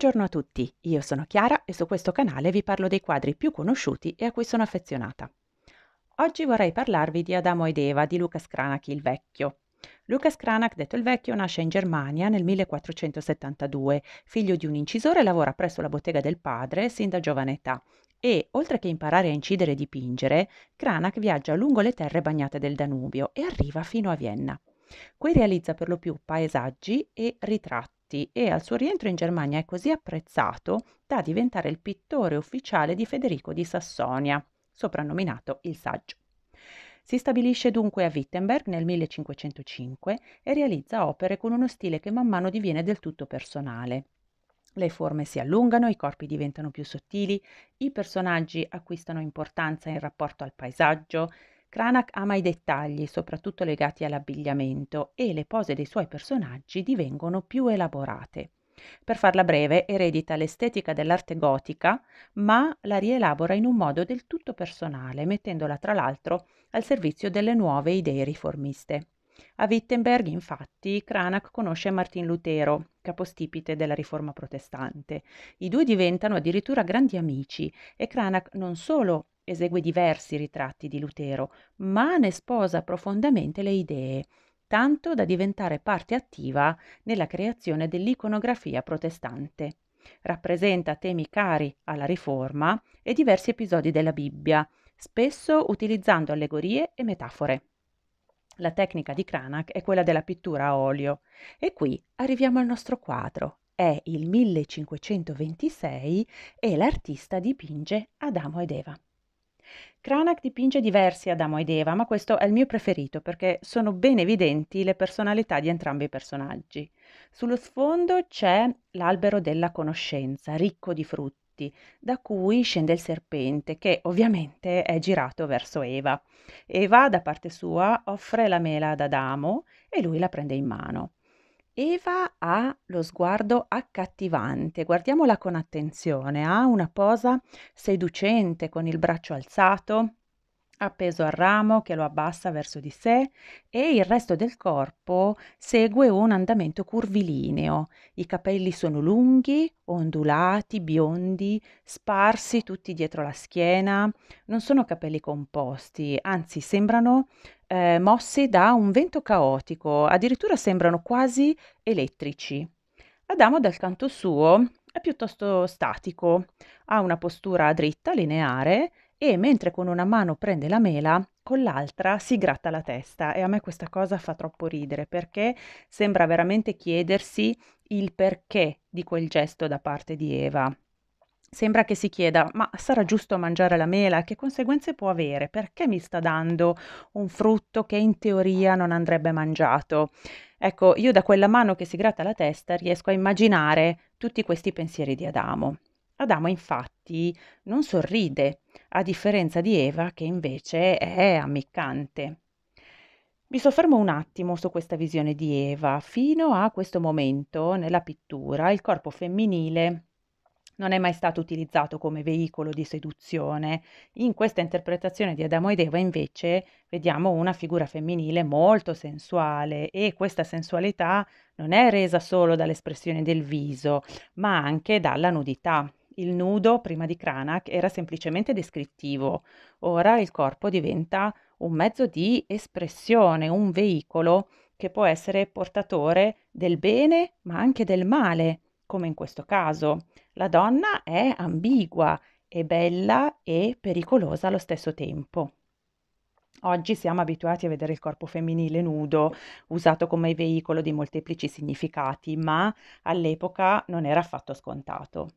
Buongiorno a tutti, io sono Chiara e su questo canale vi parlo dei quadri più conosciuti e a cui sono affezionata. Oggi vorrei parlarvi di Adamo ed Eva di Lucas Cranach il Vecchio. Lucas Cranach, detto il Vecchio, nasce in Germania nel 1472, figlio di un incisore, lavora presso la bottega del padre sin da giovane età e, oltre che imparare a incidere e dipingere, Cranach viaggia lungo le terre bagnate del Danubio e arriva fino a Vienna. Qui realizza per lo più paesaggi e ritratti Risorti e al suo rientro in Germania è così apprezzato da diventare il pittore ufficiale di Federico di Sassonia, soprannominato il Saggio. Si stabilisce dunque a Wittenberg nel 1505 e realizza opere con uno stile che man mano diviene del tutto personale. Le forme si allungano, i corpi diventano più sottili, i personaggi acquistano importanza in rapporto al paesaggio, Cranach ama i dettagli, soprattutto legati all'abbigliamento, e le pose dei suoi personaggi divengono più elaborate. Per farla breve, eredita l'estetica dell'arte gotica, ma la rielabora in un modo del tutto personale, mettendola tra l'altro al servizio delle nuove idee riformiste. A Wittenberg, infatti, Cranach conosce Martin Lutero, capostipite della Riforma protestante. I due diventano addirittura grandi amici e Cranach non solo Esegue diversi ritratti di Lutero, ma ne sposa profondamente le idee, tanto da diventare parte attiva nella creazione dell'iconografia protestante. Rappresenta temi cari alla Riforma e diversi episodi della Bibbia, spesso utilizzando allegorie e metafore. La tecnica di Cranach è quella della pittura a olio. E qui arriviamo al nostro quadro. È il 1526 e l'artista dipinge Adamo ed Eva. Cranach dipinge diversi Adamo ed Eva, ma questo è il mio preferito perché sono ben evidenti le personalità di entrambi i personaggi. Sullo sfondo c'è l'albero della conoscenza, ricco di frutti, da cui scende il serpente, che ovviamente è girato verso Eva. Eva, da parte sua, offre la mela ad Adamo e lui la prende in mano. Eva ha lo sguardo accattivante, guardiamola con attenzione, ha una posa seducente con il braccio alzato, appeso al ramo che lo abbassa verso di sé e il resto del corpo segue un andamento curvilineo. I capelli sono lunghi, ondulati, biondi, sparsi tutti dietro la schiena, non sono capelli composti, anzi sembrano eh, mossi da un vento caotico, addirittura sembrano quasi elettrici. Adamo dal canto suo è piuttosto statico, ha una postura dritta, lineare e mentre con una mano prende la mela, con l'altra si gratta la testa e a me questa cosa fa troppo ridere perché sembra veramente chiedersi il perché di quel gesto da parte di Eva. Sembra che si chieda, ma sarà giusto mangiare la mela? Che conseguenze può avere? Perché mi sta dando un frutto che in teoria non andrebbe mangiato? Ecco, io da quella mano che si gratta la testa riesco a immaginare tutti questi pensieri di Adamo. Adamo infatti non sorride, a differenza di Eva che invece è ammiccante. Mi soffermo un attimo su questa visione di Eva. Fino a questo momento nella pittura il corpo femminile non è mai stato utilizzato come veicolo di seduzione. In questa interpretazione di Adamo ed Eva invece vediamo una figura femminile molto sensuale e questa sensualità non è resa solo dall'espressione del viso, ma anche dalla nudità. Il nudo prima di Cranach era semplicemente descrittivo, ora il corpo diventa un mezzo di espressione, un veicolo che può essere portatore del bene ma anche del male, come in questo caso. La donna è ambigua, è bella e pericolosa allo stesso tempo. Oggi siamo abituati a vedere il corpo femminile nudo, usato come veicolo di molteplici significati, ma all'epoca non era affatto scontato.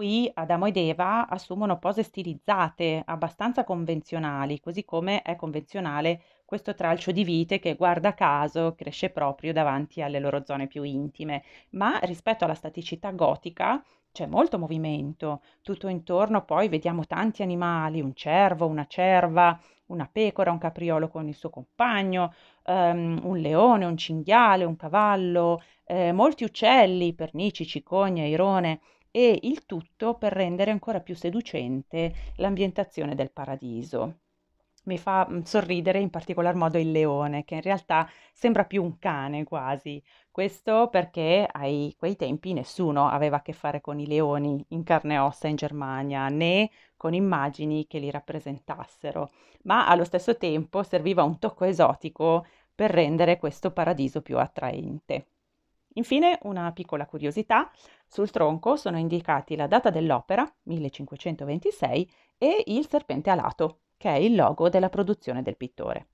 Qui Adamo ed Eva assumono pose stilizzate, abbastanza convenzionali, così come è convenzionale questo tralcio di vite che, guarda caso, cresce proprio davanti alle loro zone più intime. Ma rispetto alla staticità gotica c'è molto movimento. Tutto intorno poi vediamo tanti animali, un cervo, una cerva, una pecora, un capriolo con il suo compagno, um, un leone, un cinghiale, un cavallo, eh, molti uccelli, pernici, cicogne, irone e il tutto per rendere ancora più seducente l'ambientazione del paradiso. Mi fa mm, sorridere in particolar modo il leone, che in realtà sembra più un cane quasi. Questo perché ai quei tempi nessuno aveva a che fare con i leoni in carne e ossa in Germania, né con immagini che li rappresentassero, ma allo stesso tempo serviva un tocco esotico per rendere questo paradiso più attraente. Infine una piccola curiosità, sul tronco sono indicati la data dell'opera, 1526, e il serpente alato, che è il logo della produzione del pittore.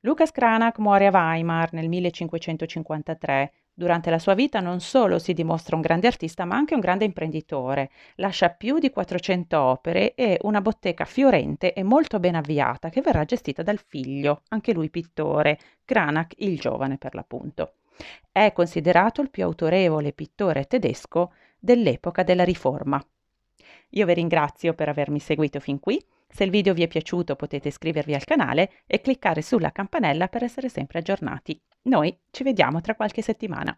Lucas Cranach muore a Weimar nel 1553. Durante la sua vita non solo si dimostra un grande artista, ma anche un grande imprenditore. Lascia più di 400 opere e una bottega fiorente e molto ben avviata che verrà gestita dal figlio, anche lui pittore, Cranach il giovane per l'appunto. È considerato il più autorevole pittore tedesco dell'epoca della Riforma. Io vi ringrazio per avermi seguito fin qui. Se il video vi è piaciuto potete iscrivervi al canale e cliccare sulla campanella per essere sempre aggiornati. Noi ci vediamo tra qualche settimana.